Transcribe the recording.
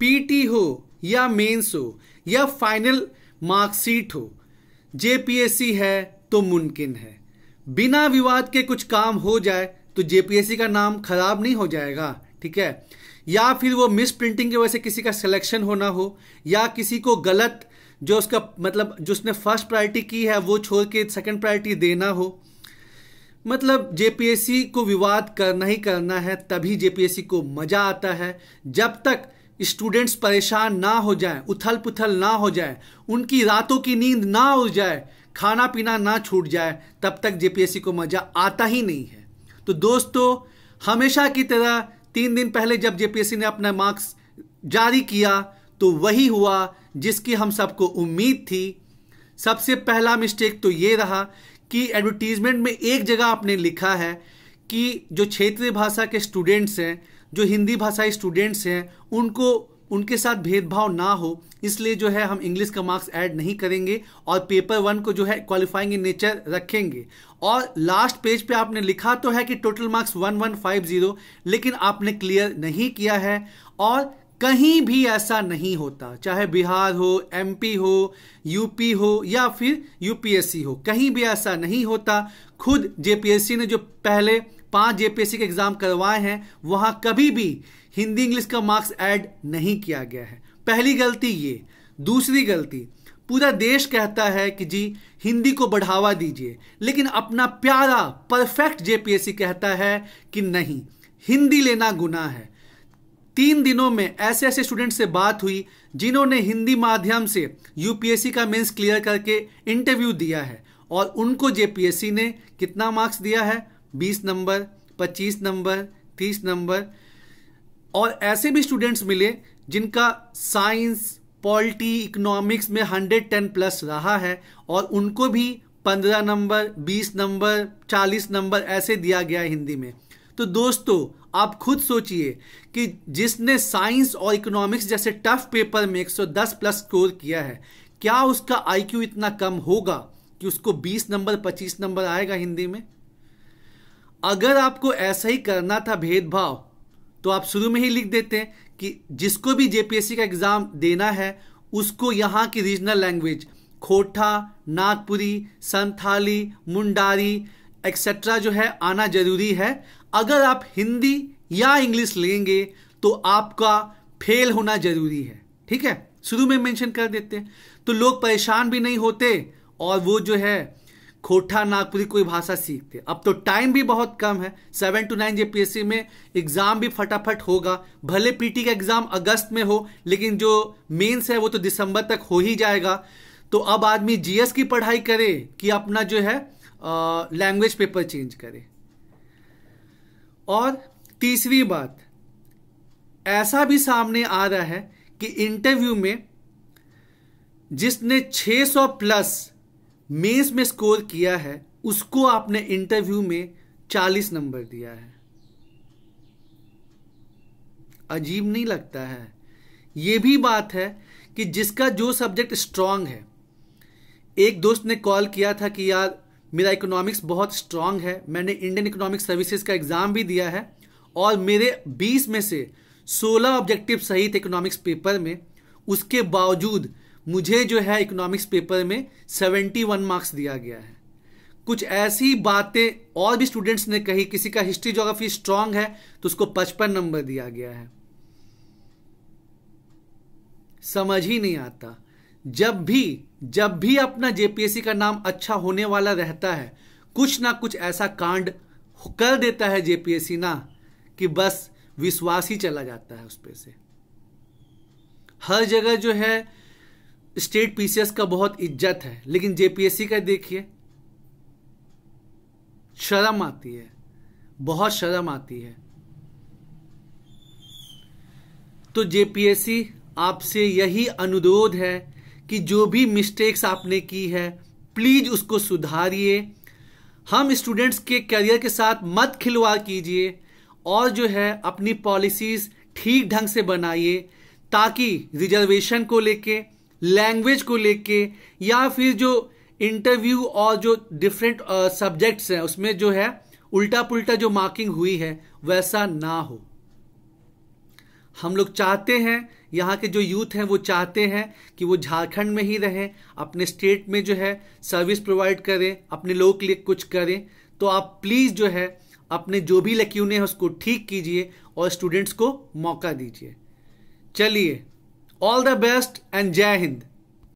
PT हो या mains हो या फाइनल मार्कशीट हो जेपीएससी है तो मुमकिन है बिना विवाद के कुछ काम हो जाए तो जेपीएससी का नाम खराब नहीं हो जाएगा ठीक है या फिर वो मिस प्रिंटिंग की वजह से किसी का सिलेक्शन होना हो या किसी को गलत जो उसका मतलब जो उसने फर्स्ट प्रायोरिटी की है वो छोड़ के सेकंड प्रायोरिटी देना हो मतलब जेपीएससी को विवाद करना ही करना है तभी जेपीएससी को मज़ा आता है जब तक स्टूडेंट्स परेशान ना हो जाएं उथल पुथल ना हो जाए उनकी रातों की नींद ना उड़ जाए खाना पीना ना छूट जाए तब तक जेपीएससी को मज़ा आता ही नहीं है तो दोस्तों हमेशा की तरह तीन दिन पहले जब जेपीएससी ने अपना मार्क्स जारी किया तो वही हुआ जिसकी हम सबको उम्मीद थी सबसे पहला मिस्टेक तो ये रहा कि एडवर्टीजमेंट में एक जगह आपने लिखा है कि जो क्षेत्रीय भाषा के स्टूडेंट्स हैं जो हिंदी भाषाई स्टूडेंट्स हैं उनको उनके साथ भेदभाव ना हो इसलिए जो है हम इंग्लिश का मार्क्स ऐड नहीं करेंगे और पेपर वन को जो है क्वालिफाइंग इन नेचर रखेंगे और लास्ट पेज पे आपने लिखा तो है कि total marks one one five zero लेकिन आपने क्लियर नहीं किया है और कहीं भी ऐसा नहीं होता चाहे बिहार हो एमपी हो यूपी हो या फिर यूपीएससी हो कहीं भी ऐसा नहीं होता खुद जेपीएससी ने जो पहले पांच जेपीएससी के एग्जाम करवाए हैं वहां कभी भी हिंदी इंग्लिश का मार्क्स ऐड नहीं किया गया है पहली गलती ये दूसरी गलती पूरा देश कहता है कि जी हिंदी को बढ़ावा दीजिए लेकिन अपना प्यारा परफेक्ट जेपीएससी कहता है कि नहीं हिंदी लेना गुना है तीन दिनों में ऐसे ऐसे स्टूडेंट से बात हुई जिन्होंने हिंदी माध्यम से यूपीएससी का मेंस क्लियर करके इंटरव्यू दिया है और उनको जेपीएससी ने कितना मार्क्स दिया है 20 नंबर 25 नंबर 30 नंबर और ऐसे भी स्टूडेंट्स मिले जिनका साइंस पॉलिटी इकोनॉमिक्स में 110 प्लस रहा है और उनको भी 15 नंबर 20 नंबर 40 नंबर ऐसे दिया गया है हिंदी में तो दोस्तों आप खुद सोचिए कि जिसने साइंस और इकोनॉमिक्स जैसे टफ पेपर में 110 प्लस स्कोर किया है क्या उसका आईक्यू इतना कम होगा कि उसको 20 नंबर 25 नंबर आएगा हिंदी में अगर आपको ऐसा ही करना था भेदभाव तो आप शुरू में ही लिख देते हैं कि जिसको भी जेपीएससी का एग्ज़ाम देना है उसको यहां की रीजनल लैंग्वेज खोटा नागपुरी संथाली मुंडारी एक्सेट्रा जो है आना जरूरी है अगर आप हिंदी या इंग्लिश लेंगे तो आपका फेल होना जरूरी है ठीक है शुरू में मेंशन कर देते हैं तो लोग परेशान भी नहीं होते और वो जो है खोटा नागपुरी कोई भाषा सीखते अब तो टाइम भी बहुत कम है सेवन टू नाइन जेपीएससी में एग्ज़ाम भी फटाफट होगा भले पीटी का एग्ज़ाम अगस्त में हो लेकिन जो मेंस है वो तो दिसंबर तक हो ही जाएगा तो अब आदमी जीएस की पढ़ाई करे कि अपना जो है लैंग्वेज पेपर चेंज करें और तीसरी बात ऐसा भी सामने आ रहा है कि इंटरव्यू में जिसने 600 प्लस मेंस में स्कोर किया है उसको आपने इंटरव्यू में 40 नंबर दिया है अजीब नहीं लगता है ये भी बात है कि जिसका जो सब्जेक्ट स्ट्रांग है एक दोस्त ने कॉल किया था कि यार मेरा इकोनॉमिक्स बहुत स्ट्रांग है मैंने इंडियन इकोनॉमिक सर्विसेज का एग्ज़ाम भी दिया है और मेरे 20 में से 16 ऑब्जेक्टिव सही थे इकोनॉमिक्स पेपर में उसके बावजूद मुझे जो है इकोनॉमिक्स पेपर में 71 मार्क्स दिया गया है कुछ ऐसी बातें और भी स्टूडेंट्स ने कही किसी का हिस्ट्री जोग्राफी स्ट्रांग है तो उसको पचपन नंबर दिया गया है समझ ही नहीं आता जब भी जब भी अपना जेपीएससी का नाम अच्छा होने वाला रहता है कुछ ना कुछ ऐसा कांड कर देता है जेपीएससी ना कि बस विश्वास ही चला जाता है उस पर से हर जगह जो है स्टेट पीसीएस का बहुत इज्जत है लेकिन जेपीएससी का देखिए शर्म आती है बहुत शर्म आती है तो जेपीएससी आपसे यही अनुरोध है कि जो भी मिस्टेक्स आपने की है प्लीज़ उसको सुधारिए हम स्टूडेंट्स के करियर के साथ मत खिलवाड़ कीजिए और जो है अपनी पॉलिसीज़ ठीक ढंग से बनाइए ताकि रिजर्वेशन को लेके लैंग्वेज को लेके या फिर जो इंटरव्यू और जो डिफरेंट सब्जेक्ट्स uh, हैं उसमें जो है उल्टा पुल्टा जो मार्किंग हुई है वैसा ना हो हम लोग चाहते हैं यहाँ के जो यूथ हैं वो चाहते हैं कि वो झारखंड में ही रहें अपने स्टेट में जो है सर्विस प्रोवाइड करें अपने लोगों के लिए कुछ करें तो आप प्लीज़ जो है अपने जो भी लक्यूने हैं उसको ठीक कीजिए और स्टूडेंट्स को मौका दीजिए चलिए ऑल द बेस्ट एंड जय हिंद